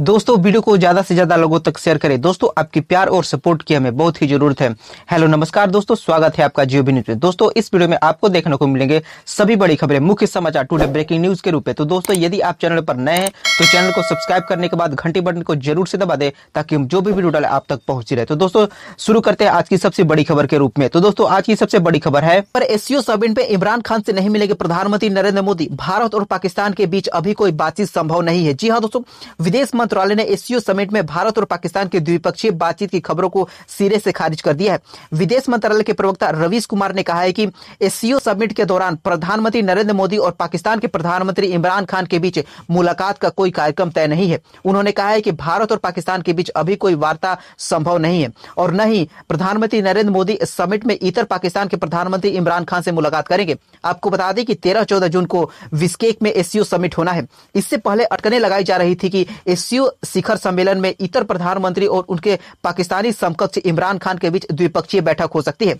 दोस्तों वीडियो को ज्यादा से ज्यादा लोगों तक शेयर करें दोस्तों आपकी प्यार और सपोर्ट की हमें बहुत ही जरूरत है हेलो नमस्कार दोस्तों स्वागत है आपका जियो न्यूज में दोस्तों इस वीडियो में आपको देखने को मिलेंगे सभी बड़ी खबरें मुख्य समाचार टुडे ब्रेकिंग न्यूज के रूप में तो दोस्तों यदि आप चैनल पर नए हैं तो चैनल को सब्सक्राइब करने के बाद घंटी बटन को जरूर से दबा दे ताकि हम जो भी वीडियो डाले आप तक पहुंच रहे तो दोस्तों शुरू करते हैं आज की सबसे बड़ी खबर के रूप में तो दोस्तों आज की सबसे बड़ी खबर है पर एसियो सबिन e पे इमरान खान से नहीं मिलेंगे प्रधानमंत्री नरेंद्र मोदी भारत और पाकिस्तान के बीच अभी कोई बातचीत संभव नहीं है जी हाँ दोस्तों विदेश मंत्रालय ने एससीओ समिट में भारत और पाकिस्तान के द्विपक्षीय बातचीत की खबरों को सिरे से खारिज कर दिया है विदेश मंत्रालय के प्रवक्ता रवीश कुमार ने कहा है कि एससीओ समिट के दौरान प्रधानमंत्री नरेंद्र मोदी और पाकिस्तान के प्रधानमंत्री इमरान खान के बीच मुलाकात का कोई कार्यक्रम तय नहीं है उन्होंने कहा है कि भारत और पाकिस्तान के बीच अभी कोई वार्ता संभव नहीं है और न ही प्रधानमंत्री नरेंद्र मोदी समिट में इतर पाकिस्तान के प्रधानमंत्री इमरान खान से मुलाकात करेंगे आपको बता दें कि तेरह चौदह जून को विस्केक में एससीओ समिट होना है इससे पहले अटकने लगाई जा रही थी कि एससीओ सचिव शिखर सम्मेलन में इतर प्रधानमंत्री और उनके पाकिस्तानी समकक्ष इमरान खान के बीच द्विपक्षीय बैठक हो सकती है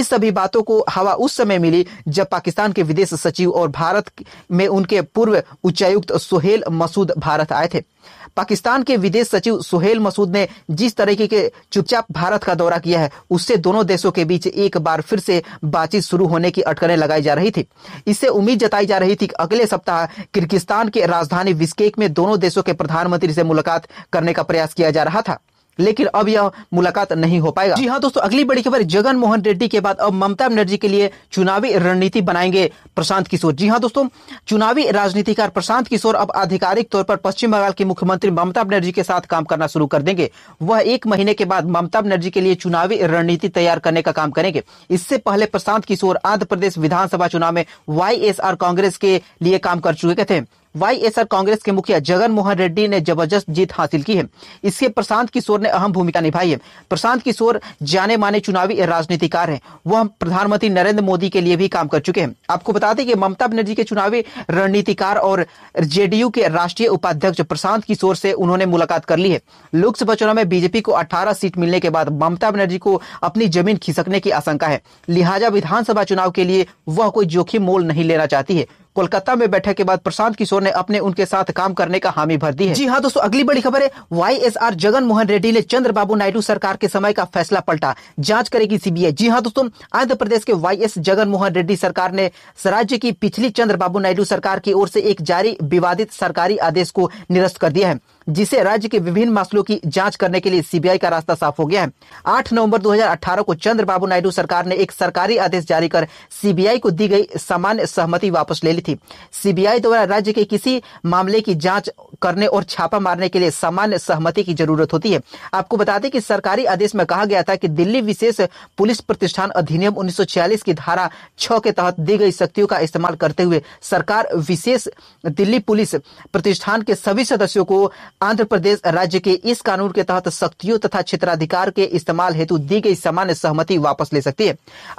इस सभी बातों को हवा उस समय मिली जब पाकिस्तान के विदेश सचिव और भारत में उनके पूर्व उच्चायुक्त सुहेल मसूद भारत आए थे पाकिस्तान के विदेश सचिव सुहेल मसूद ने जिस तरीके के चुपचाप भारत का दौरा किया है उससे दोनों देशों के बीच एक बार फिर से बातचीत शुरू होने की अटकलें लगाई जा रही थी इससे उम्मीद जताई जा रही थी कि अगले सप्ताह किर्गिस्तान के राजधानी विस्केक में दोनों देशों के प्रधानमंत्री से मुलाकात करने का प्रयास किया जा रहा था लेकिन अब यह मुलाकात नहीं हो पाएगा जी हाँ दोस्तों अगली बड़ी खबर जगन मोहन रेड्डी के बाद अब ममता बनर्जी के लिए चुनावी रणनीति बनाएंगे प्रशांत किशोर जी हाँ दोस्तों चुनावी राजनीतिकार प्रशांत किशोर अब आधिकारिक तौर पर पश्चिम बंगाल की मुख्यमंत्री ममता बनर्जी के साथ काम करना शुरू कर देंगे वह एक महीने के बाद ममता बनर्जी के लिए चुनावी रणनीति तैयार करने का काम करेंगे इससे पहले प्रशांत किशोर आंध्र प्रदेश विधानसभा चुनाव में वाई कांग्रेस के लिए काम कर चुके थे वाईएसआर कांग्रेस के मुखिया जगन मोहन रेड्डी ने जबरदस्त जीत हासिल की है इससे प्रशांत किशोर ने अहम भूमिका निभाई है प्रशांत किशोर जाने माने चुनावी राजनीतिकार हैं वह प्रधानमंत्री नरेंद्र मोदी के लिए भी काम कर चुके हैं आपको बता दें कि ममता बनर्जी के चुनावी रणनीतिकार और जेडीयू के राष्ट्रीय उपाध्यक्ष प्रशांत किशोर से उन्होंने मुलाकात कर ली है लोकसभा चुनाव में बीजेपी को अठारह सीट मिलने के बाद ममता बनर्जी को अपनी जमीन खिसकने की आशंका है लिहाजा विधानसभा चुनाव के लिए वह कोई जोखिम मोल नहीं लेना चाहती है कोलकाता में बैठक के बाद प्रशांत किशोर ने अपने उनके साथ काम करने का हामी भर दी है जी हाँ दोस्तों अगली बड़ी खबर है Y S R Jagan Mohan Reddy ने चंद्रबाबू नायडू सरकार के समय का फैसला पलटा जांच करेगी सीबीआई जी हाँ दोस्तों आंध्र प्रदेश के वाई एस जगन मोहन रेड्डी सरकार ने राज्य की पिछली चंद्रबाबू नायडू सरकार की ओर से एक जारी विवादित सरकारी आदेश को निरस्त कर दिया है जिसे राज्य के विभिन्न मसलों की जांच करने के लिए सीबीआई का रास्ता साफ हो गया है 8 नवंबर 2018 को चंद्रबाबू नायडू सरकार ने एक सरकारी आदेश जारी कर सीबीआई को दी गई सामान्य सहमति वापस ले ली थी सीबीआई द्वारा राज्य के किसी मामले की जांच करने और छापा मारने के लिए सामान्य सहमति की जरूरत होती है आपको बता दें कि सरकारी आदेश में कहा गया था कि दिल्ली विशेष पुलिस प्रतिष्ठान अधिनियम 1946 की धारा 6 के तहत दी गई शक्तियों का इस्तेमाल करते हुए सरकार विशेष दिल्ली पुलिस प्रतिष्ठान के सभी सदस्यों को आंध्र प्रदेश राज्य के इस कानून के तहत शक्तियों तथा क्षेत्राधिकार के इस्तेमाल हेतु दी गई सामान्य सहमति वापस ले सकती है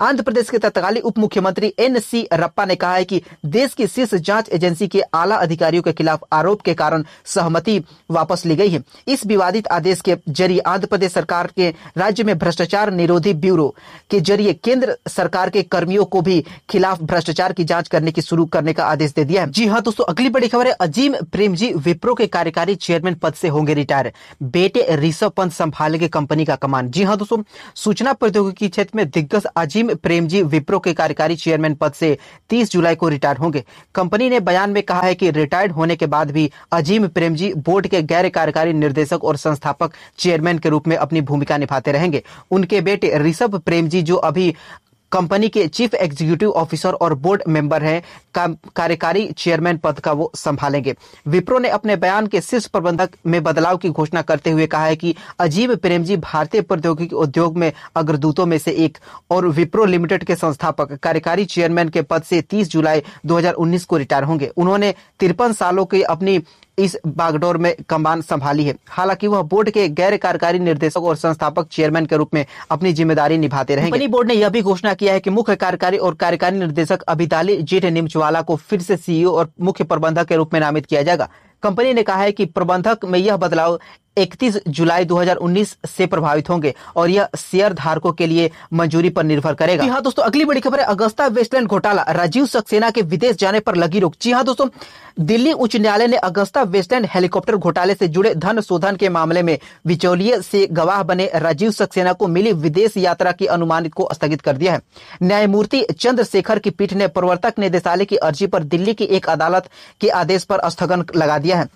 आंध्र प्रदेश के तत्कालीन उप मुख्यमंत्री एन सी रप्पा ने कहा है कि देश की शीर्ष जांच एजेंसी के आला अधिकारियों के खिलाफ आरोप के कारण सहमति वापस ली गई है इस विवादित आदेश के जरिए आंध्र प्रदेश सरकार के राज्य में भ्रष्टाचार निरोधी ब्यूरो के जरिए केंद्र सरकार के कर्मियों को भी खिलाफ भ्रष्टाचार की जाँच करने की शुरू करने का आदेश दे दिया है जी हाँ दोस्तों अगली बड़ी खबर है अजीम प्रेम जी विप्रो के कार्यकारी चेयरमैन चेयरमैन पद से होंगे रिटायर बेटे ऋषभ पंत संभालेंगे कंपनी का कमान जी हाँ दोस्तों सूचना प्रौद्योगिकी क्षेत्र में दिग्गज अजीम प्रेम जी विप्रो के कार्यकारी चेयरमैन पद से 30 जुलाई को रिटायर होंगे कंपनी ने बयान में कहा है कि रिटायर्ड होने के बाद भी अजीम प्रेम जी बोर्ड के गैर कार्यकारी निर्देशक और संस्थापक चेयरमैन के रूप में अपनी भूमिका निभाते रहेंगे उनके बेटे ऋषभ प्रेम जी जो अभी कंपनी के चीफ एग्जीक्यूटिव ऑफिसर और बोर्ड मेंबर हैं कार्यकारी चेयरमैन पद का वो संभालेंगे विप्रो ने अपने बयान के शीर्ष प्रबंधक में बदलाव की घोषणा करते हुए कहा है कि अजीब प्रेमजी भारतीय प्रौद्योगिकी उद्योग में अग्रदूतों में से एक और विप्रो लिमिटेड के संस्थापक कार्यकारी चेयरमैन के पद से 30 जुलाई 2019 को रिटायर होंगे उन्होंने तिरपन सालों की अपनी इस बागडोर में कमान संभाली है हालांकि वह बोर्ड के गैर कार्यकारी निर्देशक और संस्थापक चेयरमैन के रूप में अपनी जिम्मेदारी निभाते रहे कंपनी बोर्ड ने यह भी घोषणा किया है कि मुख्य कार्यकारी और कार्यकारी निर्देशक अभिताली जेठ निमचवाला को फिर से सीईओ और मुख्य प्रबंधक के रूप में नामित किया जाएगा कंपनी ने कहा है कि प्रबंधक में यह बदलाव 31 जुलाई 2019 से प्रभावित होंगे और यह शेयर धारकों के लिए मंजूरी पर निर्भर करेगा हाँ दोस्तों अगली बड़ी खबर है अगस्ता वेस्टलैंड घोटाला राजीव सक्सेना के विदेश जाने पर लगी रोक जी हाँ दोस्तों दिल्ली उच्च न्यायालय ने अगस्ता वेस्टलैंड हेलीकॉप्टर घोटाले से जुड़े धन शोधन के मामले में बिचौलिए से गवाह बने राजीव सक्सेना को मिली विदेश यात्रा की अनुमानित को स्थगित कर दिया है न्यायमूर्ति चंद्रशेखर की पीठ ने प्रवर्तक निदेशालय की अर्जी पर दिल्ली की एक अदालत के आदेश पर स्थगन लगा दिया है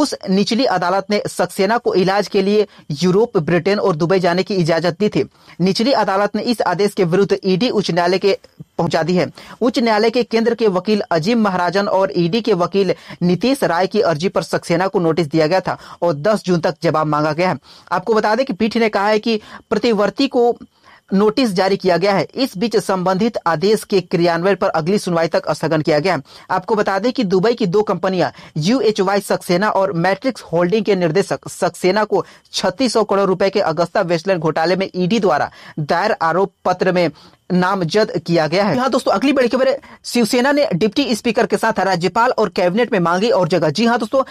उस निचली अदालत ने सक्सेना को इलाज के लिए यूरोप ब्रिटेन और दुबई जाने की इजाजत दी थी निचली अदालत ने इस आदेश के विरुद्ध ईडी उच्च न्यायालय के पहुंचा दी है उच्च न्यायालय के केंद्र के वकील अजीम महाराजन और ईडी के वकील नीतीश राय की अर्जी पर सक्सेना को नोटिस दिया गया था और 10 जून तक जवाब मांगा गया है आपको बता दें कि पीठ ने कहा है कि प्रतिवर्ती को नोटिस जारी किया गया है इस बीच संबंधित आदेश के क्रियान्वयन पर अगली सुनवाई तक स्थगन किया गया है आपको बता दें कि दुबई की दो कंपनियां वाई सक्सेना और मैट्रिक्स होल्डिंग के निर्देशक सक्सेना को छत्तीस करोड़ रुपए के अगस्ता वेस्टलैंड घोटाले में ईडी द्वारा दायर आरोप पत्र में नामजद किया गया है यहाँ दोस्तों अगली बड़ी खबर शिवसेना ने डिप्टी स्पीकर के साथ राज्यपाल और कैबिनेट में मांगी और जगह जी हाँ दोस्तों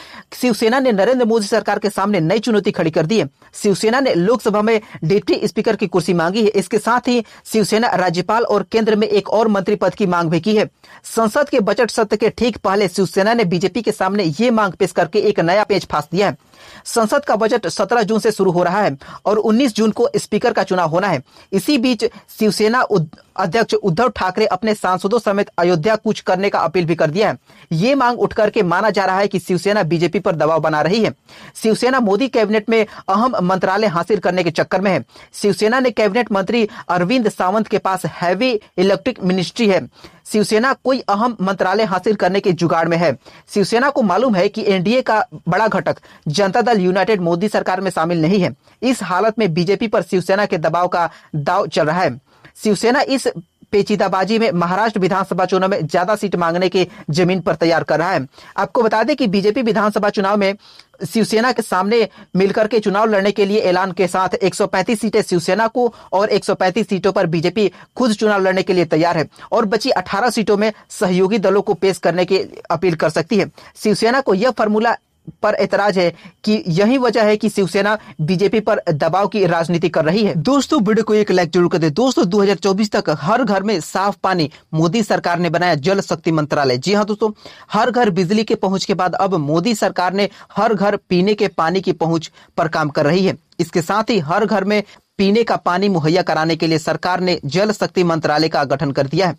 शिवसेना ने नरेंद्र मोदी सरकार के सामने नई चुनौती खड़ी कर दी है शिवसेना ने लोकसभा में डिप्टी स्पीकर की कुर्सी मांगी है इसके साथ ही शिवसेना राज्यपाल और केंद्र में एक और मंत्री पद की मांग भी की है संसद के बजट सत्र के ठीक पहले शिवसेना ने बीजेपी के सामने ये मांग पेश करके एक नया पेज फांस दिया है संसद का बजट 17 जून से शुरू हो रहा है और 19 जून को स्पीकर का चुनाव होना है इसी बीच शिवसेना अध्यक्ष उद्धव ठाकरे अपने सांसदों समेत अयोध्या कुछ करने का अपील भी कर दिया है ये मांग उठ करके माना जा रहा है कि शिवसेना बीजेपी पर दबाव बना रही है शिवसेना मोदी कैबिनेट में अहम मंत्रालय हासिल करने के चक्कर में है शिवसेना ने कैबिनेट मंत्री अरविंद सावंत के पास हैवी इलेक्ट्रिक मिनिस्ट्री है शिवसेना कोई अहम मंत्रालय हासिल करने के जुगाड़ में है शिवसेना को मालूम है कि एनडीए का बड़ा घटक जनता दल यूनाइटेड मोदी सरकार में शामिल नहीं है इस हालत में बीजेपी पर शिवसेना के दबाव का दाव चल रहा है शिवसेना इस पेचीदाबाजी में महाराष्ट्र विधानसभा चुनाव में ज्यादा सीट मांगने के जमीन पर तैयार कर रहा है आपको बता दें कि बीजेपी विधानसभा चुनाव में शिवसेना के सामने मिलकर के चुनाव लड़ने के लिए ऐलान के साथ 135 सीटें शिवसेना को और 135 सीटों पर बीजेपी खुद चुनाव लड़ने के लिए तैयार है और बची 18 सीटों में सहयोगी दलों को पेश करने की अपील कर सकती है शिवसेना को यह फॉर्मूला पर एतराज है कि यही वजह है कि शिवसेना बीजेपी पर दबाव की राजनीति कर रही है दोस्तों वीडियो को एक लाइक जरूर कर दे दोस्तों 2024 तक हर घर में साफ पानी मोदी सरकार ने बनाया जल शक्ति मंत्रालय जी हाँ दोस्तों हर घर बिजली के पहुंच के बाद अब मोदी सरकार ने हर घर पीने के पानी की पहुंच पर काम कर रही है इसके साथ ही हर घर में पीने का पानी मुहैया कराने के लिए सरकार ने जल शक्ति मंत्रालय का गठन कर दिया है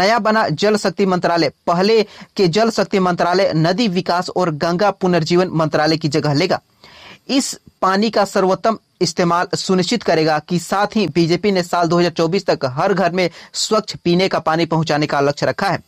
नया बना जल शक्ति मंत्रालय पहले के जल शक्ति मंत्रालय नदी विकास और गंगा पुनर्जीवन मंत्रालय की जगह लेगा इस पानी का सर्वोत्तम इस्तेमाल सुनिश्चित करेगा कि साथ ही बीजेपी ने साल 2024 तक हर घर में स्वच्छ पीने का पानी पहुंचाने का लक्ष्य रखा है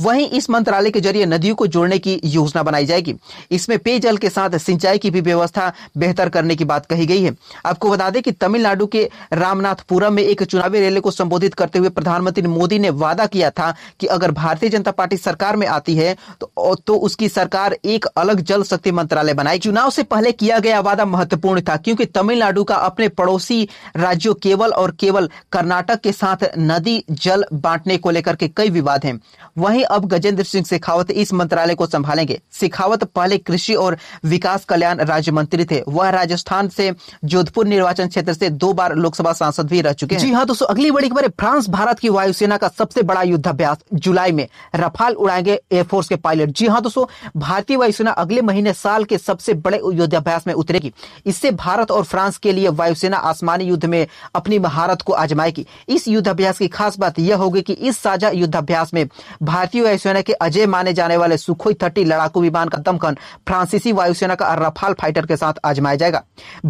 वहीं इस मंत्रालय के जरिए नदियों को जोड़ने की योजना बनाई जाएगी इसमें पेयजल के साथ सिंचाई की भी व्यवस्था बेहतर करने की बात कही गई है आपको बता दें कि तमिलनाडु के रामनाथपुरम में एक चुनावी रैली को संबोधित करते हुए प्रधानमंत्री मोदी ने वादा किया था कि अगर भारतीय जनता पार्टी सरकार में आती है तो, तो उसकी सरकार एक अलग जल शक्ति मंत्रालय बनाए चुनाव से पहले किया गया वादा महत्वपूर्ण था क्योंकि तमिलनाडु का अपने पड़ोसी राज्यों केवल और केवल कर्नाटक के साथ नदी जल बांटने को लेकर के कई विवाद हैं वहीं वहीं अब गजेंद्र सिंह शेखावत इस मंत्रालय को संभालेंगे शेखावत पहले कृषि और विकास कल्याण राज्य मंत्री थे वह राजस्थान से जोधपुर निर्वाचन क्षेत्र से दो बार लोकसभा सांसद भी रह चुके हैं जी हाँ दोस्तों अगली बड़ी खबर है फ्रांस भारत की वायुसेना का सबसे बड़ा युद्धाभ्यास जुलाई में रफाल उड़ाएंगे एयरफोर्स के पायलट जी हाँ दोस्तों भारतीय वायुसेना अगले महीने साल के सबसे बड़े युद्धाभ्यास में उतरेगी इससे भारत और फ्रांस के लिए वायुसेना आसमानी युद्ध में अपनी महारत को आजमाएगी इस युद्धाभ्यास की खास बात यह होगी कि इस साझा युद्धाभ्यास में भारत भारतीय वायुसेना के अजय माने जाने वाले सुखोई थर्टी लड़ाकू विमान का दमखन फ्रांसीसी वायुसेना का रफाल फाइटर के साथ आजमाया जाएगा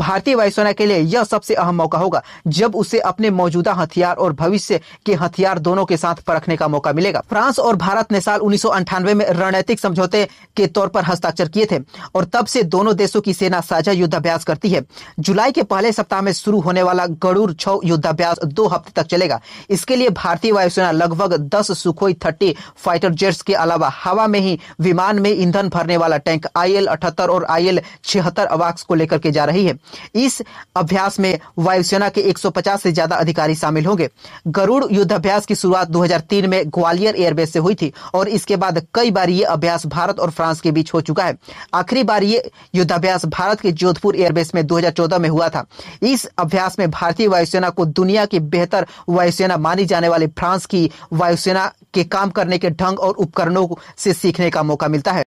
भारतीय वायुसेना के लिए यह सबसे अहम मौका होगा जब उसे अपने मौजूदा हथियार और भविष्य के हथियार दोनों के साथ परखने का मौका मिलेगा फ्रांस और भारत ने साल उन्नीस में रणनीतिक समझौते के तौर पर हस्ताक्षर किए थे और तब से दोनों देशों की सेना साझा युद्धाभ्यास करती है जुलाई के पहले सप्ताह में शुरू होने वाला गड़ूर छ युद्धाभ्यास दो हफ्ते तक चलेगा इसके लिए भारतीय वायुसेना लगभग दस सुखोई थर्टी फाइटर जेट्स के अलावा हवा में ही विमान में ईंधन भरने वाला टैंक आई एल और आई एल अवाक्स को लेकर के जा रही है इस अभ्यास में वायुसेना के 150 से ज्यादा अधिकारी शामिल होंगे गरुड़ युद्धाभ्यास की शुरुआत 2003 में ग्वालियर एयरबेस से हुई थी और इसके बाद कई बार ये अभ्यास भारत और फ्रांस के बीच हो चुका है आखिरी बार ये युद्धाभ्यास भारत के जोधपुर एयरबेस में 2014 में हुआ था इस अभ्यास में भारतीय वायुसेना को दुनिया की बेहतर वायुसेना मानी जाने वाली फ्रांस की वायुसेना के काम करने के के ढंग और उपकरणों से सीखने का मौका मिलता है